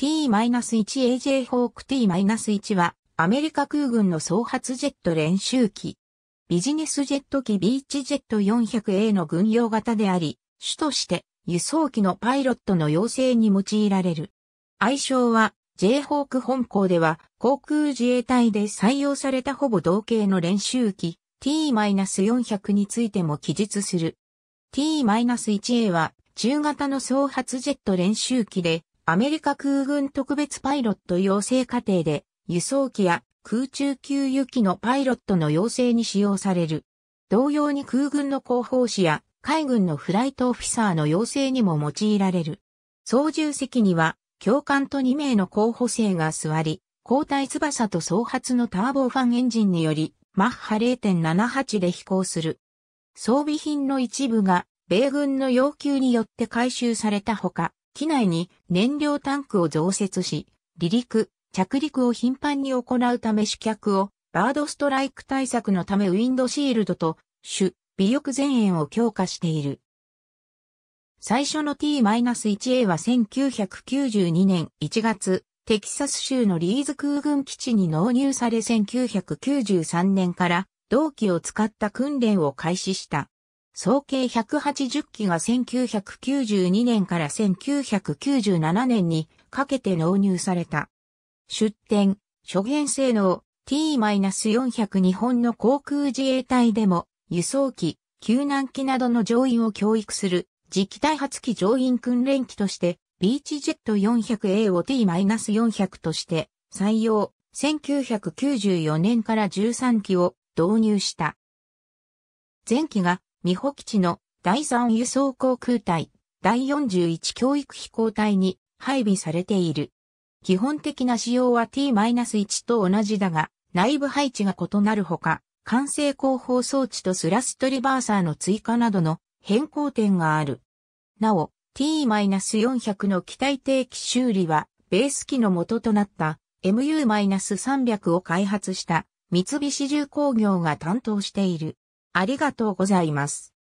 T-1AJ ホーク T-1 はアメリカ空軍の総発ジェット練習機。ビジネスジェット機ビーチジェット 400A の軍用型であり、主として輸送機のパイロットの要請に用いられる。愛称は J ホーク本校では航空自衛隊で採用されたほぼ同型の練習機 T-400 についても記述する。T-1A は中型の総発ジェット練習機でアメリカ空軍特別パイロット養成課程で、輸送機や空中給油機のパイロットの養成に使用される。同様に空軍の広報誌や海軍のフライトオフィサーの養成にも用いられる。操縦席には教官と2名の候補生が座り、交代翼と総発のターボファンエンジンにより、マッハ0.78で飛行する。装備品の一部が米軍の要求によって回収されたほか、機内に燃料タンクを増設し、離陸、着陸を頻繁に行うため主客をバードストライク対策のためウィンドシールドと主尾翼前縁を強化している。最初の T-1A は1992年1月、テキサス州のリーズ空軍基地に納入され1993年から同期を使った訓練を開始した。総計180機が1992年から1997年にかけて納入された。出展、諸元性能 T-400 日本の航空自衛隊でも輸送機、救難機などの乗員を教育する次期大発機乗員訓練機としてビーチジェット 400A を T-400 として採用、1994年から13機を導入した。前期が美保基地の第3輸送航空隊、第41教育飛行隊に配備されている。基本的な仕様は T-1 と同じだが、内部配置が異なるほか、完成後方装置とスラストリバーサーの追加などの変更点がある。なお、T-400 の機体定期修理は、ベース機の元となった MU-300 を開発した三菱重工業が担当している。ありがとうございます。